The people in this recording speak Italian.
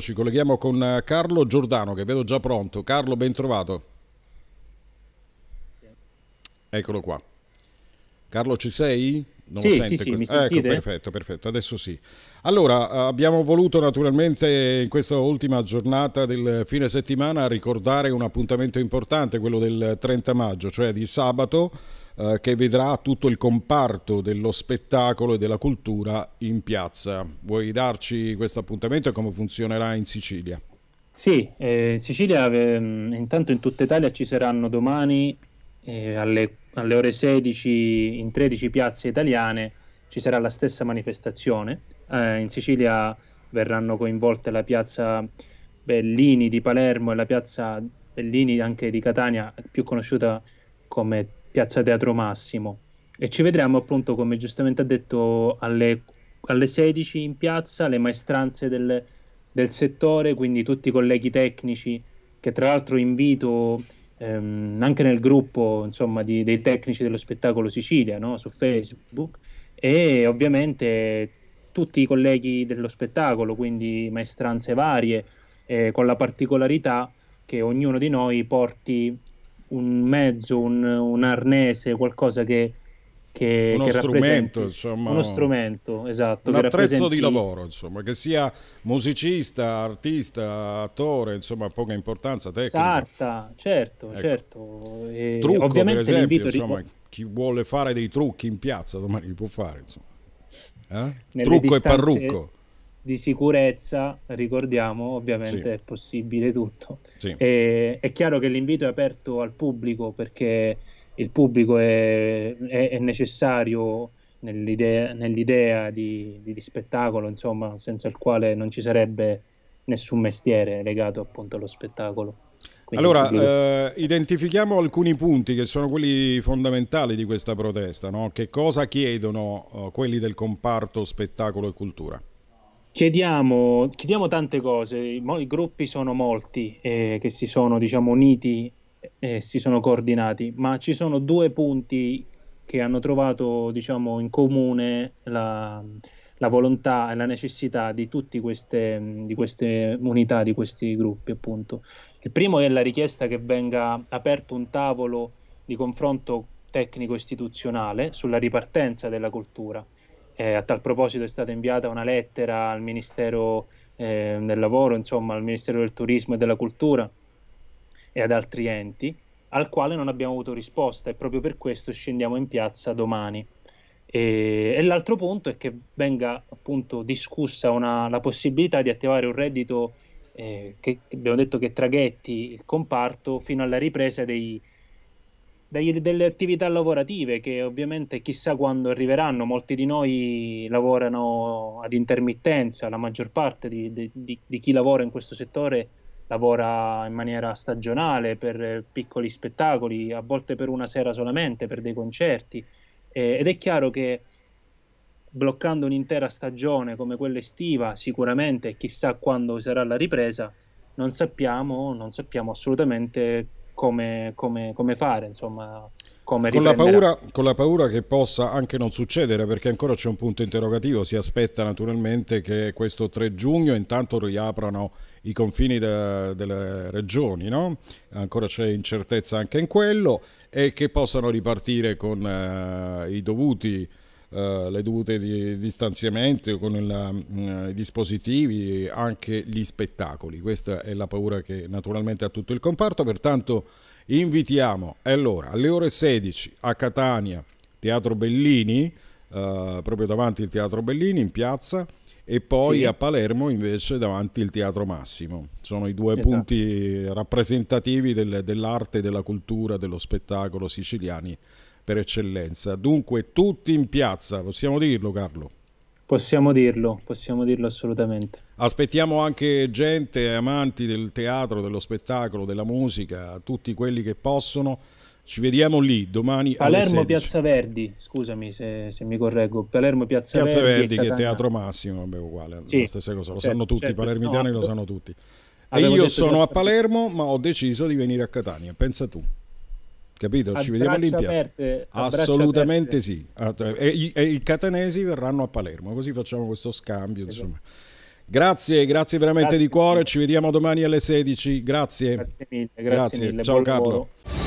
Ci colleghiamo con eh, Carlo Giordano che vedo già pronto. Carlo, ben trovato. Eccolo qua. Carlo, ci sei? Non sì, lo sente? Sì, sì, ecco, perfetto, perfetto, adesso sì. Allora, eh, abbiamo voluto naturalmente in questa ultima giornata del fine settimana ricordare un appuntamento importante, quello del 30 maggio, cioè di sabato eh, che vedrà tutto il comparto dello spettacolo e della cultura in piazza. Vuoi darci questo appuntamento e come funzionerà in Sicilia? Sì, eh, in Sicilia eh, intanto in tutta Italia ci saranno domani eh, alle, alle ore 16 in 13 piazze italiane ci sarà la stessa manifestazione. Eh, in Sicilia verranno coinvolte la piazza Bellini di Palermo e la piazza Bellini anche di Catania, più conosciuta come piazza Teatro Massimo e ci vedremo appunto come giustamente ha detto alle, alle 16 in piazza le maestranze del, del, settore quindi tutti i colleghi tecnici che tra l'altro invito ehm, anche nel gruppo insomma, di, dei tecnici dello spettacolo Sicilia no? su Facebook e ovviamente tutti i colleghi dello spettacolo quindi maestranze varie eh, con la particolarità che ognuno di noi porti un mezzo, un, un arnese, qualcosa che, che, uno che strumento, insomma, uno strumento, esatto, un attrezzo di lavoro, insomma, che sia musicista, artista, attore, insomma, poca importanza tecnica. Sarta, certo, ecco. certo. E Trucco, per esempio, insomma, ric- chi vuole fare dei trucchi in piazza domani li può fare, insomma. Eh? Trucco distanze... e parrucco di sicurezza, ricordiamo, ovviamente sì. è possibile tutto. Sì. E, è chiaro che l'invito è aperto al pubblico perché il pubblico è, è, è necessario nell'idea, nell'idea di, di, di, spettacolo, insomma, senza il quale non ci sarebbe nessun mestiere legato appunto allo spettacolo. Quindi allora, eh, identifichiamo alcuni punti che sono quelli fondamentali di questa protesta. No? Che cosa chiedono oh, quelli del comparto spettacolo e cultura? Chiediamo, chiediamo tante cose, I, i gruppi sono molti eh, che si sono diciamo, uniti e si sono coordinati, ma ci sono due punti che hanno trovato diciamo, in comune la, la volontà e la necessità di tutte queste, queste, unità, di questi gruppi. Appunto. Il primo è la richiesta che venga aperto un tavolo di confronto tecnico-istituzionale sulla ripartenza della cultura eh, a tal proposito è stata inviata una lettera al Ministero eh, del Lavoro, insomma al Ministero del Turismo e della Cultura e ad altri enti, al quale non abbiamo avuto risposta e proprio per questo scendiamo in piazza domani. E, e l'altro punto è che venga appunto discussa una, la possibilità di attivare un reddito eh, che abbiamo detto che traghetti il comparto fino alla ripresa dei, dagli, delle attività lavorative che ovviamente chissà quando arriveranno, molti di noi lavorano ad intermittenza, la maggior parte di, di, di chi lavora in questo settore lavora in maniera stagionale per eh, piccoli spettacoli, a volte per una sera solamente, per dei concerti. Eh, ed è chiaro che bloccando un'intera stagione come quella estiva, sicuramente chissà quando sarà la ripresa, non sappiamo, non sappiamo assolutamente come, come, come fare, insomma. Come con, la paura, con la paura che possa anche non succedere, perché ancora c'è un punto interrogativo, si aspetta naturalmente che questo 3 giugno intanto riaprano i confini de, delle regioni, no? ancora c'è incertezza anche in quello, e che possano ripartire con eh, i dovuti eh, le dovute di, distanziamento, con il, mm, i dispositivi, anche gli spettacoli. Questa è la paura che naturalmente ha tutto il comparto, pertanto invitiamo allora alle ore 16 a Catania, Teatro Bellini, eh, proprio davanti il Teatro Bellini in piazza e poi sì. a Palermo invece davanti il Teatro Massimo. Sono i due esatto. punti rappresentativi del, dell'arte, della cultura, dello spettacolo siciliani per eccellenza. Dunque tutti in piazza, possiamo dirlo Carlo? Possiamo dirlo, possiamo dirlo assolutamente. Aspettiamo anche gente, amanti del teatro, dello spettacolo, della musica, tutti quelli che possono ci vediamo lì domani. Palermo Piazza Verdi, scusami se, se, mi correggo. Palermo Piazza, Piazza Verdi, Verdi che è Teatro Massimo, vabbè, uguale, sì, la stessa cosa, lo certo, sanno tutti, certo, i palermitani no, lo sanno tutti. E io sono a Palermo, ma ho deciso di venire a Catania, pensa tu. Capito? Ci vediamo lì in piazza. Aperte, Assolutamente sì. E, e, i catanesi verranno a Palermo, così facciamo questo scambio, esatto. insomma. Grazie, grazie veramente grazie. di cuore. Ci vediamo domani alle 16. Grazie. Grazie, mille, grazie, grazie. Mille. Ciao Buon Carlo. Buono.